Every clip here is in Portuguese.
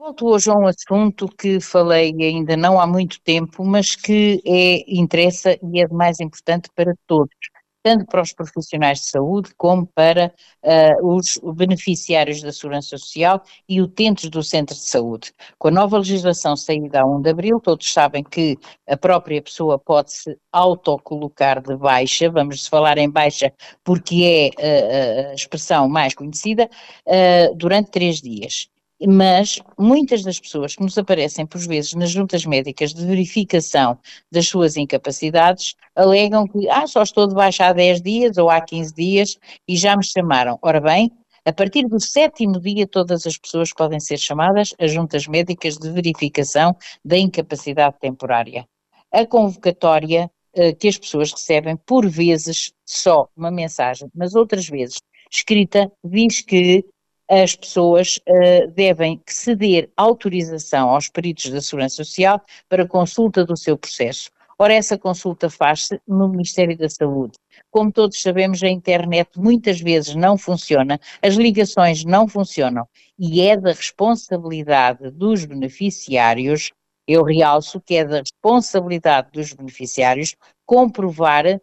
Volto hoje a um assunto que falei ainda não há muito tempo, mas que é, interessa e é mais importante para todos, tanto para os profissionais de saúde como para uh, os beneficiários da Segurança Social e utentes do Centro de Saúde. Com a nova legislação saída a 1 de abril, todos sabem que a própria pessoa pode se autocolocar de baixa, vamos falar em baixa porque é uh, a expressão mais conhecida, uh, durante três dias mas muitas das pessoas que nos aparecem, por vezes, nas juntas médicas de verificação das suas incapacidades, alegam que ah, só estou de baixa há 10 dias ou há 15 dias e já me chamaram. Ora bem, a partir do sétimo dia, todas as pessoas podem ser chamadas a juntas médicas de verificação da incapacidade temporária. A convocatória eh, que as pessoas recebem, por vezes, só uma mensagem, mas outras vezes escrita, diz que as pessoas uh, devem ceder autorização aos peritos da Segurança Social para consulta do seu processo. Ora, essa consulta faz-se no Ministério da Saúde. Como todos sabemos, a internet muitas vezes não funciona, as ligações não funcionam e é da responsabilidade dos beneficiários, eu realço que é da responsabilidade dos beneficiários comprovar a,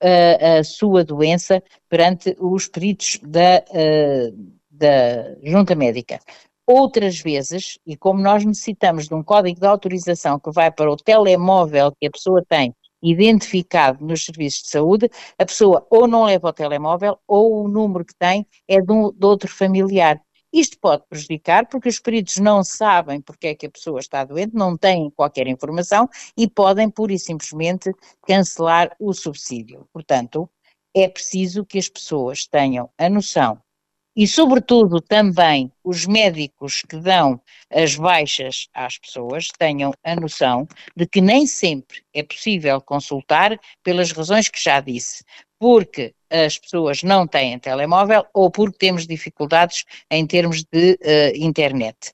eh, a sua doença perante os peritos da. Uh, da junta médica. Outras vezes, e como nós necessitamos de um código de autorização que vai para o telemóvel que a pessoa tem identificado nos serviços de saúde, a pessoa ou não leva o telemóvel ou o número que tem é de, um, de outro familiar. Isto pode prejudicar porque os peritos não sabem porque é que a pessoa está doente, não têm qualquer informação e podem pura e simplesmente cancelar o subsídio. Portanto, é preciso que as pessoas tenham a noção e, sobretudo, também os médicos que dão as baixas às pessoas tenham a noção de que nem sempre é possível consultar pelas razões que já disse, porque as pessoas não têm telemóvel ou porque temos dificuldades em termos de uh, internet.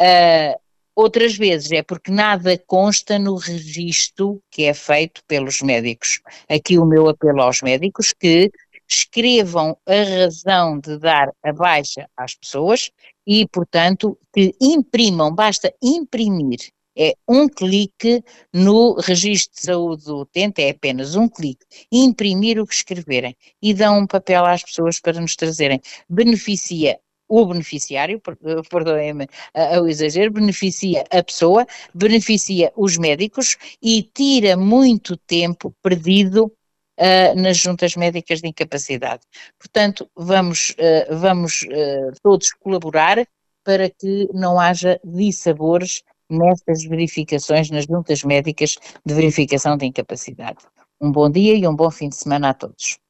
Uh, Outras vezes é porque nada consta no registro que é feito pelos médicos. Aqui o meu apelo aos médicos que escrevam a razão de dar a baixa às pessoas e, portanto, que imprimam, basta imprimir. É um clique no registro de saúde do utente, é apenas um clique. Imprimir o que escreverem e dão um papel às pessoas para nos trazerem. Beneficia o beneficiário, eh, perdoem-me ao exagero, beneficia a pessoa, beneficia os médicos e tira muito tempo perdido uh, nas juntas médicas de incapacidade. Portanto, vamos, uh, vamos uh, todos colaborar para que não haja dissabores nestas verificações nas juntas médicas de verificação de incapacidade. Um bom dia e um bom fim de semana a todos.